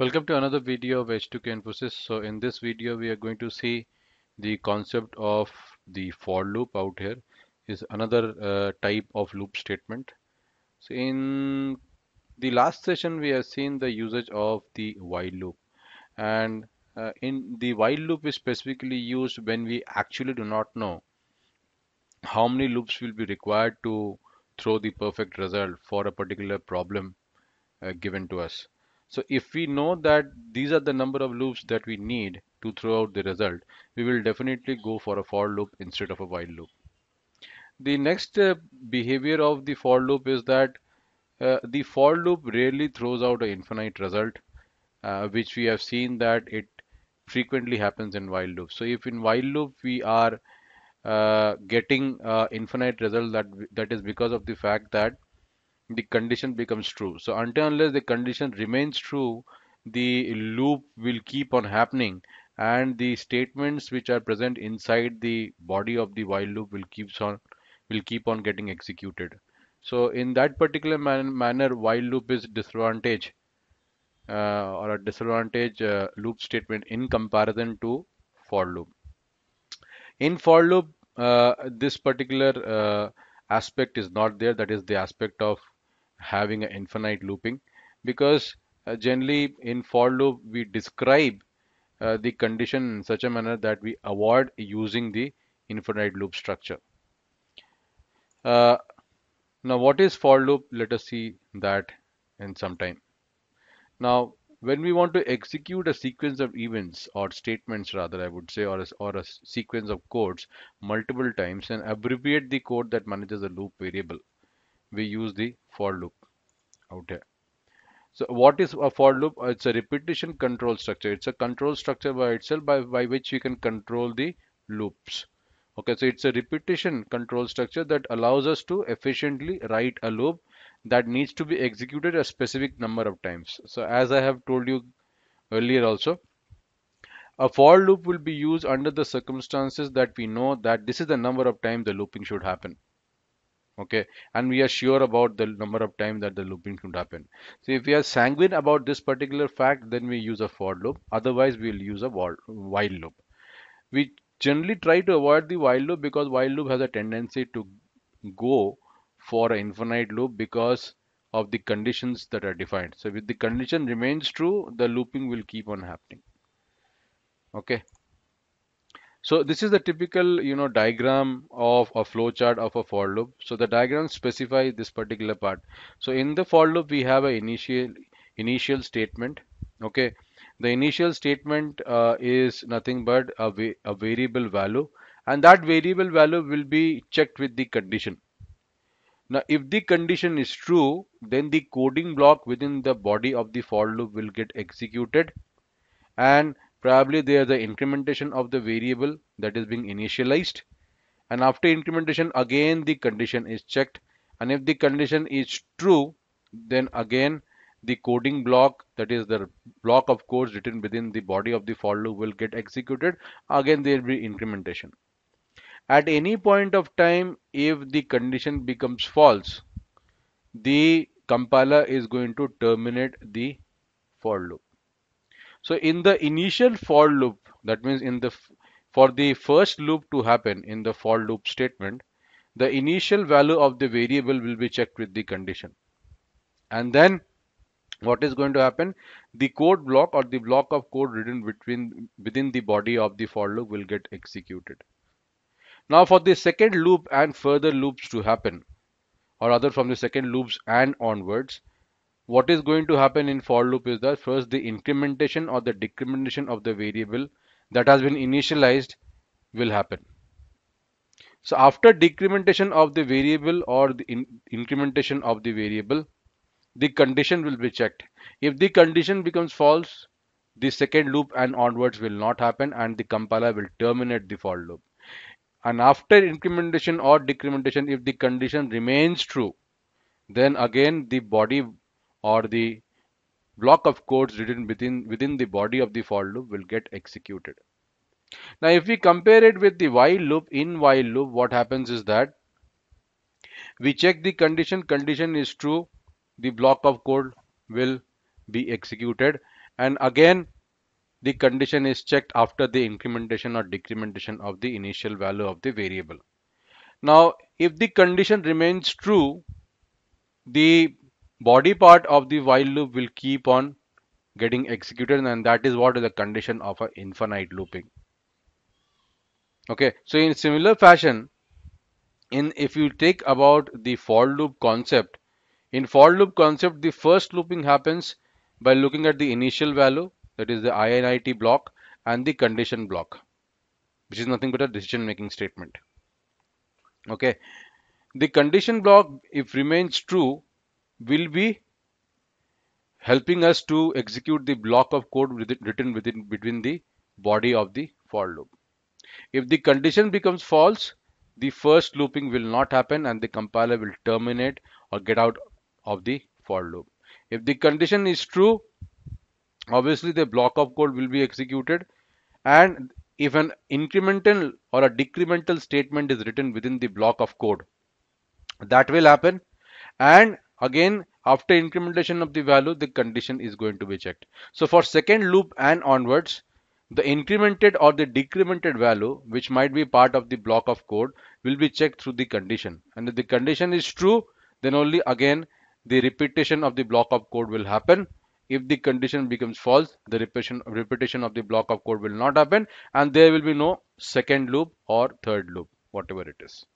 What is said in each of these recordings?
Welcome to another video of H2K Infosys. So in this video we are going to see the concept of the for loop out here is another uh, type of loop statement. So in the last session we have seen the usage of the while loop and uh, in the while loop is specifically used when we actually do not know how many loops will be required to throw the perfect result for a particular problem uh, given to us. So if we know that these are the number of loops that we need to throw out the result, we will definitely go for a for loop instead of a while loop. The next uh, behavior of the for loop is that uh, the for loop rarely throws out an infinite result, uh, which we have seen that it frequently happens in while loop. So if in while loop we are uh, getting uh, infinite result that that is because of the fact that the condition becomes true. So until unless the condition remains true, the loop will keep on happening and the statements which are present inside the body of the while loop will keeps on will keep on getting executed. So in that particular man manner, while loop is disadvantage uh, or a disadvantage uh, loop statement in comparison to for loop. In for loop, uh, this particular uh, aspect is not there. That is the aspect of having an infinite looping because uh, generally in for loop we describe uh, the condition in such a manner that we avoid using the infinite loop structure. Uh, now what is for loop? Let us see that in some time. Now when we want to execute a sequence of events or statements rather I would say or a, or a sequence of codes multiple times and abbreviate the code that manages a loop variable we use the for loop out here so what is a for loop uh, it's a repetition control structure it's a control structure by itself by, by which we can control the loops okay so it's a repetition control structure that allows us to efficiently write a loop that needs to be executed a specific number of times so as i have told you earlier also a for loop will be used under the circumstances that we know that this is the number of times the looping should happen okay and we are sure about the number of times that the looping should happen so if we are sanguine about this particular fact then we use a for loop otherwise we will use a while loop we generally try to avoid the while loop because while loop has a tendency to go for an infinite loop because of the conditions that are defined so if the condition remains true the looping will keep on happening okay so this is the typical, you know, diagram of a flowchart of a for loop. So the diagram specifies this particular part. So in the for loop, we have an initial initial statement. Okay, the initial statement uh, is nothing but a, va a variable value, and that variable value will be checked with the condition. Now, if the condition is true, then the coding block within the body of the for loop will get executed and probably there is an the incrementation of the variable that is being initialized and after incrementation again the condition is checked and if the condition is true then again the coding block that is the block of code written within the body of the for loop will get executed again there will be incrementation at any point of time if the condition becomes false the compiler is going to terminate the for loop so in the initial for loop, that means in the for the first loop to happen in the for loop statement, the initial value of the variable will be checked with the condition. And then what is going to happen? The code block or the block of code written between within the body of the for loop will get executed. Now for the second loop and further loops to happen, or rather from the second loops and onwards, what is going to happen in for loop is that first the incrementation or the decrementation of the variable that has been initialized will happen. So after decrementation of the variable or the in incrementation of the variable, the condition will be checked. If the condition becomes false, the second loop and onwards will not happen and the compiler will terminate the for loop. And after incrementation or decrementation, if the condition remains true, then again the body or the block of codes written within, within the body of the for loop will get executed. Now, if we compare it with the while loop, in while loop, what happens is that we check the condition, condition is true, the block of code will be executed and again the condition is checked after the incrementation or decrementation of the initial value of the variable. Now, if the condition remains true, the body part of the while loop will keep on getting executed and that is what is the condition of an infinite looping okay so in similar fashion in if you take about the for loop concept in for loop concept the first looping happens by looking at the initial value that is the init block and the condition block which is nothing but a decision making statement okay the condition block if remains true will be helping us to execute the block of code written within between the body of the for loop. If the condition becomes false, the first looping will not happen and the compiler will terminate or get out of the for loop. If the condition is true, obviously the block of code will be executed and if an incremental or a decremental statement is written within the block of code, that will happen and Again, after incrementation of the value, the condition is going to be checked. So for second loop and onwards, the incremented or the decremented value, which might be part of the block of code, will be checked through the condition. And if the condition is true, then only again the repetition of the block of code will happen. If the condition becomes false, the repetition, repetition of the block of code will not happen and there will be no second loop or third loop, whatever it is.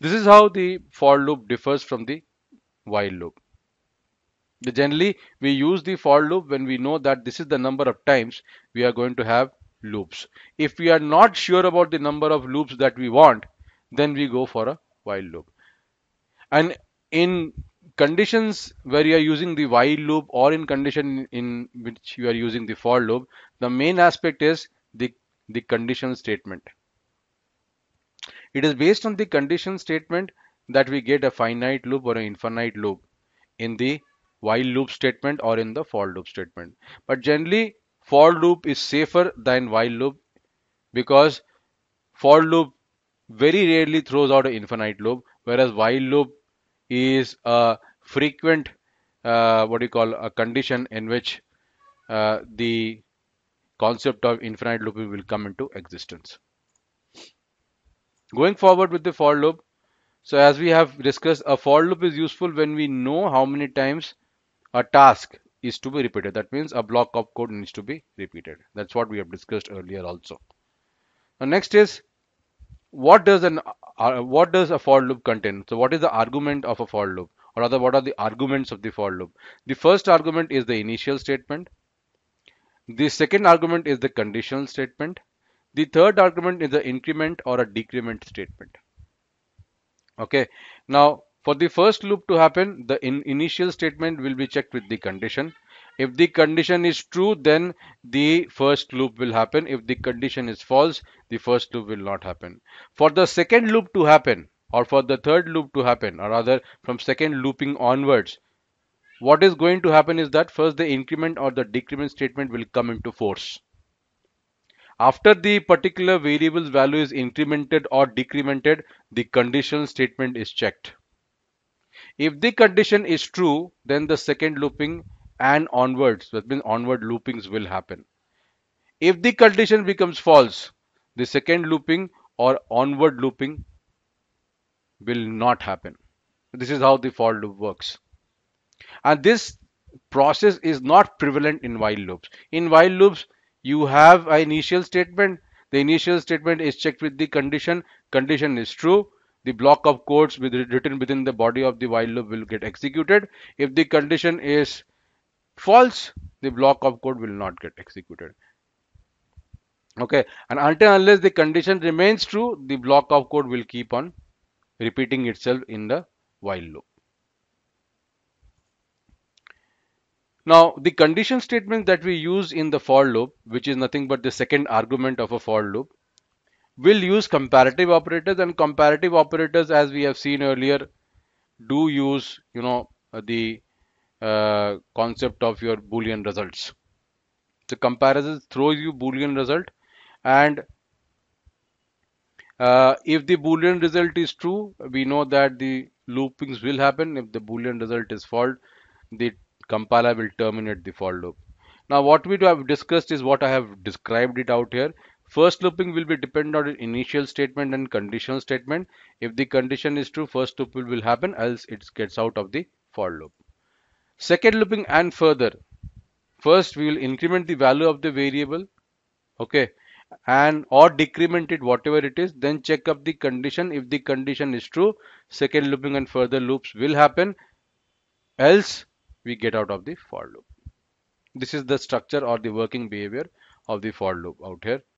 This is how the for loop differs from the while loop. Generally, we use the for loop when we know that this is the number of times we are going to have loops. If we are not sure about the number of loops that we want, then we go for a while loop. And in conditions where you are using the while loop or in condition in which you are using the for loop, the main aspect is the, the condition statement. It is based on the condition statement that we get a finite loop or an infinite loop in the while loop statement or in the for loop statement. But generally for loop is safer than while loop because for loop very rarely throws out an infinite loop whereas while loop is a frequent uh, what you call a condition in which uh, the concept of infinite looping will come into existence. Going forward with the for loop, so as we have discussed, a for loop is useful when we know how many times a task is to be repeated. That means a block of code needs to be repeated. That's what we have discussed earlier also. Now next is what does an uh, what does a for loop contain? So what is the argument of a for loop? Or rather, what are the arguments of the for loop? The first argument is the initial statement. The second argument is the conditional statement. The third argument is the increment or a decrement statement okay now for the first loop to happen the in initial statement will be checked with the condition if the condition is true then the first loop will happen if the condition is false the first loop will not happen for the second loop to happen or for the third loop to happen or rather from second looping onwards what is going to happen is that first the increment or the decrement statement will come into force after the particular variable's value is incremented or decremented, the conditional statement is checked. If the condition is true, then the second looping and onwards, that means onward loopings will happen. If the condition becomes false, the second looping or onward looping will not happen. This is how the for loop works. And this process is not prevalent in while loops. In while loops, you have an initial statement the initial statement is checked with the condition condition is true the block of codes with written within the body of the while loop will get executed if the condition is false the block of code will not get executed okay and until unless the condition remains true the block of code will keep on repeating itself in the while loop Now, the condition statement that we use in the for loop, which is nothing but the second argument of a for loop, will use comparative operators and comparative operators as we have seen earlier do use, you know, the uh, concept of your Boolean results. The comparison throws you Boolean result and uh, if the Boolean result is true, we know that the loopings will happen. If the Boolean result is false, the compiler will terminate the for loop. Now what we have discussed is what I have described it out here. First looping will be dependent on initial statement and conditional statement. If the condition is true, first loop will happen else it gets out of the for loop. Second looping and further. First we will increment the value of the variable. Okay and or decrement it whatever it is then check up the condition if the condition is true second looping and further loops will happen else we get out of the for loop. This is the structure or the working behavior of the for loop out here.